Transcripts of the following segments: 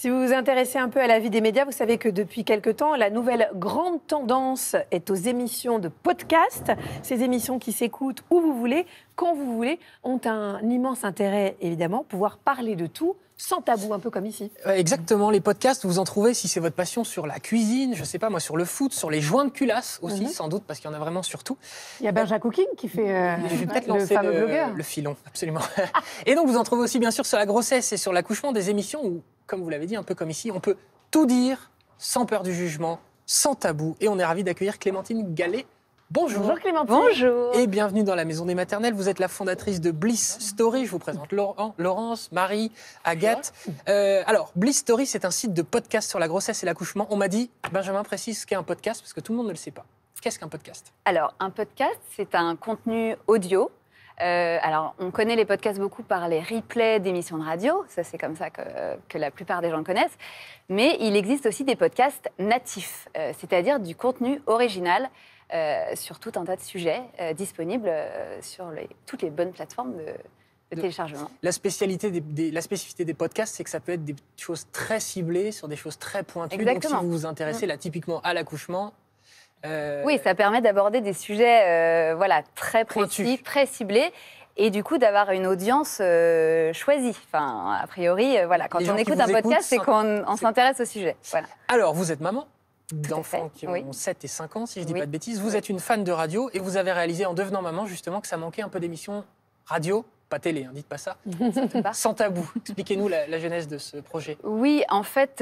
Si vous vous intéressez un peu à la vie des médias, vous savez que depuis quelque temps, la nouvelle grande tendance est aux émissions de podcast. Ces émissions qui s'écoutent où vous voulez, quand vous voulez, ont un immense intérêt, évidemment, pouvoir parler de tout sans tabou, un peu comme ici. Euh, exactement, les podcasts, vous en trouvez si c'est votre passion sur la cuisine, je sais pas moi, sur le foot, sur les joints de culasse aussi, mhm. sans doute, parce qu'il y en a vraiment sur tout. Il y a Berja Cooking qui fait euh, je le fameux blogueur. Le filon, absolument. Et donc vous en trouvez aussi bien sûr sur la grossesse et sur l'accouchement des émissions où comme vous l'avez dit, un peu comme ici, on peut tout dire sans peur du jugement, sans tabou. Et on est ravi d'accueillir Clémentine Gallet. Bonjour. Bonjour Clémentine. Bonjour. Et bienvenue dans la Maison des Maternelles. Vous êtes la fondatrice de Bliss Story. Je vous présente Laurence, Marie, Agathe. Euh, alors, Bliss Story, c'est un site de podcast sur la grossesse et l'accouchement. On m'a dit, Benjamin précise ce qu'est un podcast parce que tout le monde ne le sait pas. Qu'est-ce qu'un podcast Alors, un podcast, c'est un contenu audio euh, alors, on connaît les podcasts beaucoup par les replays d'émissions de radio, ça c'est comme ça que, la plupart des gens le connaissent, mais il existe aussi des podcasts natifs, euh, c'est-à-dire du contenu original euh, sur tout un tas de sujets disponibles sur toutes les bonnes plateformes de, téléchargement. La, spécialité spécificité des podcasts, c'est que ça peut être des choses très ciblées sur des choses très pointues. Exactement. Donc, si vous vous intéressez mm. là typiquement à l'accouchement, euh, oui, ça permet d'aborder des sujets euh, voilà, très précis, très ciblés. Et du coup, d'avoir une audience euh, choisie. Enfin, a priori, voilà, quand on écoute un podcast, c'est qu'on s'intéresse au sujet. Voilà. Alors, vous êtes maman d'enfants qui ont 7 et 5 ans, si je ne dis pas de bêtises. Vous êtes une fan de radio et vous avez réalisé en devenant maman justement que ça manquait un peu d'émissions radio pas télé, hein, dites pas ça. Sans tabou. Expliquez-nous la, jeunesse genèse de ce projet. Oui, en fait,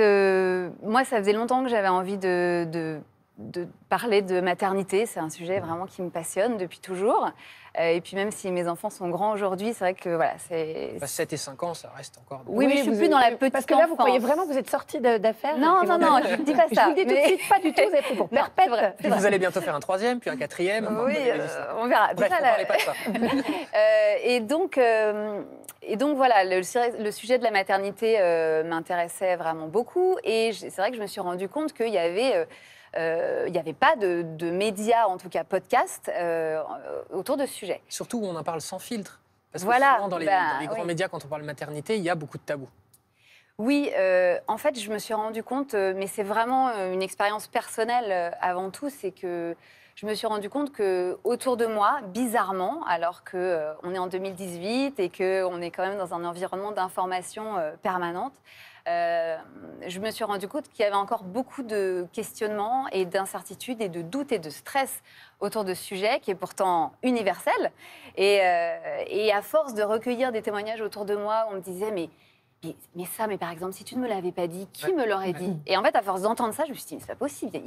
moi, ça faisait longtemps que j'avais envie de de parler de maternité. C'est un sujet vraiment qui me passionne depuis toujours. Euh, et puis même si mes enfants sont grands aujourd'hui, c'est vrai que voilà, c'est... Bah, 7 et 5 ans, ça reste encore... Oui, mais je suis plus dans la petite Parce que là, vous croyez vraiment que vous êtes sortie d'affaires Non, non, non, je ne dis pas ça. Je vous dis tout de suite, pas du tout, vous vous allez bientôt faire un troisième, puis un quatrième. Oui, euh, on verra. Bref, ça, parlait pas de ça. Euh, et, donc, et donc voilà, le, le, sujet de la maternité m'intéressait vraiment beaucoup. Et c'est vrai que je me suis rendu compte qu'il y avait euh, il n'y avait pas de, médias, en tout cas podcast, euh, autour de ce sujet. Surtout où on en parle sans filtre. Parce que souvent, dans les, bah, grands médias, quand on parle maternité, il y a beaucoup de tabous. Oui, euh, en fait, je me suis rendu compte, mais c'est vraiment une expérience personnelle avant tout, c'est que je me suis rendu compte que autour de moi, bizarrement, alors que euh, on est en 2018 et que on est quand même dans un environnement d'information euh, permanente, euh, je me suis rendu compte qu'il y avait encore beaucoup de questionnements et d'incertitudes et de doutes et de stress autour de ce sujet qui est pourtant universel. Et, et à force de recueillir des témoignages autour de moi, on me disait mais mais, ça, mais par exemple, si tu ne me l'avais pas dit, qui me l'aurait dit Et en fait, à force d'entendre ça, je me suis dit, c'est pas possible.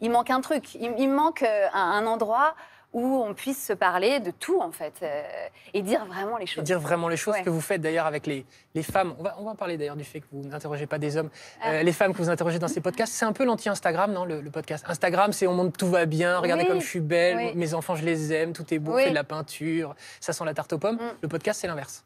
Il, manque un truc. Il, manque euh, un, endroit où on puisse se parler de tout, en fait, euh, et dire vraiment les choses. dire vraiment les choses que vous faites d'ailleurs avec les, femmes. On va, on parler d'ailleurs du fait que vous n'interrogez pas des hommes. Ah. Euh, les femmes que vous interrogez dans ces podcasts, c'est un peu l'anti-Instagram, non, le, podcast Instagram, c'est on montre tout va bien, regardez comme je suis belle, mes enfants, je les aime, tout est beau, fait de la peinture, ça sent la tarte aux pommes. Mm. Le podcast, c'est l'inverse.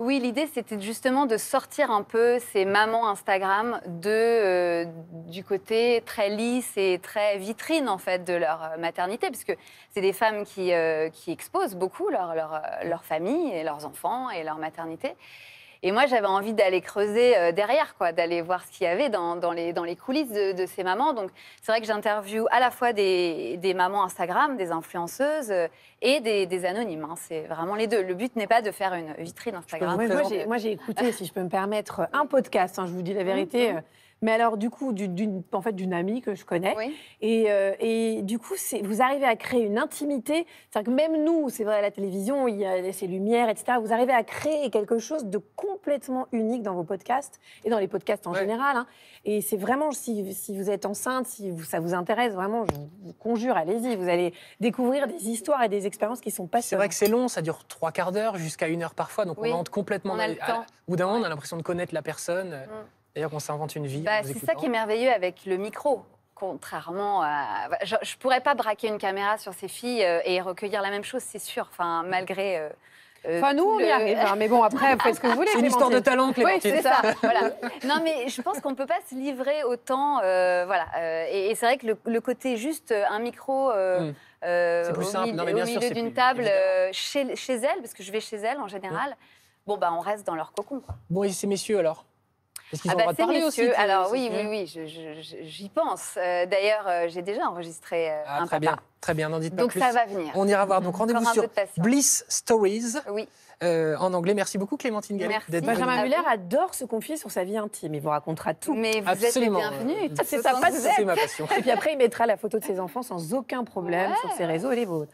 Oui, l'idée, c'était justement de sortir un peu ces mamans Instagram de, euh, du côté très lisse et très vitrine, en fait, de leur euh, maternité, puisque c'est des femmes qui, euh, exposent beaucoup leur, leur famille et leurs enfants et leur maternité. Et moi, j'avais envie d'aller creuser euh, derrière, quoi, d'aller voir ce qu'il y avait dans, les, dans les coulisses de, ces mamans. Donc, c'est vrai que j'interviewe à la fois des, mamans Instagram, des influenceuses euh, et des, anonymes. Hein. C'est vraiment les deux. Le but n'est pas de faire une vitrine Instagram. moi, j'ai écouté, si je peux me permettre, un podcast. Hein, je vous dis la vérité. Mhm. Euh, mais alors du coup, d'une, en fait, d'une amie que je connais. Et, euh, et, du coup, vous arrivez à créer une intimité. C'est-à-dire que même nous, c'est vrai, à la télévision, il y a ces lumières, etc. Vous arrivez à créer quelque chose de complètement unique dans vos podcasts et dans les podcasts en général. Hein. Et c'est vraiment, si, vous êtes enceinte, si vous, ça vous intéresse, vraiment, je vous conjure, allez-y. Vous allez découvrir des histoires et des expériences qui sont passionnantes. C'est vrai que c'est long, ça dure trois quarts d'heure jusqu'à une heure parfois. Donc on rentre complètement. On a le temps. d'un moment, on a l'impression de connaître la personne. Euh, mm. D'ailleurs, qu'on s'invente une vie. Bah, c'est ça qui est merveilleux avec le micro. Contrairement à. Je, ne pourrais pas braquer une caméra sur ces filles euh, et recueillir la même chose, c'est sûr. Enfin, malgré. Euh, euh, enfin, nous, on y arrive. Hein, mais bon, après, vous faites ce que vous voulez. C'est une histoire de talent, Clémentine. Oui, c'est ça. voilà. Non, mais je pense qu'on ne peut pas se livrer autant. voilà. et, c'est vrai que le, côté juste un micro. Hmm. au, milieu, d'une table chez, chez, elle, parce que je vais chez elles, en général, hmm. bon, bah, on reste dans leur cocon. Bon, et ces messieurs alors ah bah, est aussi. Alors oui, oui, mm. oui, j'y pense. Euh, d'ailleurs, euh, j'ai déjà enregistré euh, ah, un très Bien. Très bien, n'en dites pas donc, plus. Donc ça va venir. On ira voir. Donc rendez-vous sur Bliss Stories. Oui. en anglais. Merci beaucoup Clémentine Gallet. Benjamin Muller adore se confier sur sa vie intime. Il vous racontera tout. Mais vous êtes bienvenue. C'est C'est ma passion. Et puis après, il mettra la photo de ses enfants sans aucun problème sur ses réseaux et les vôtres.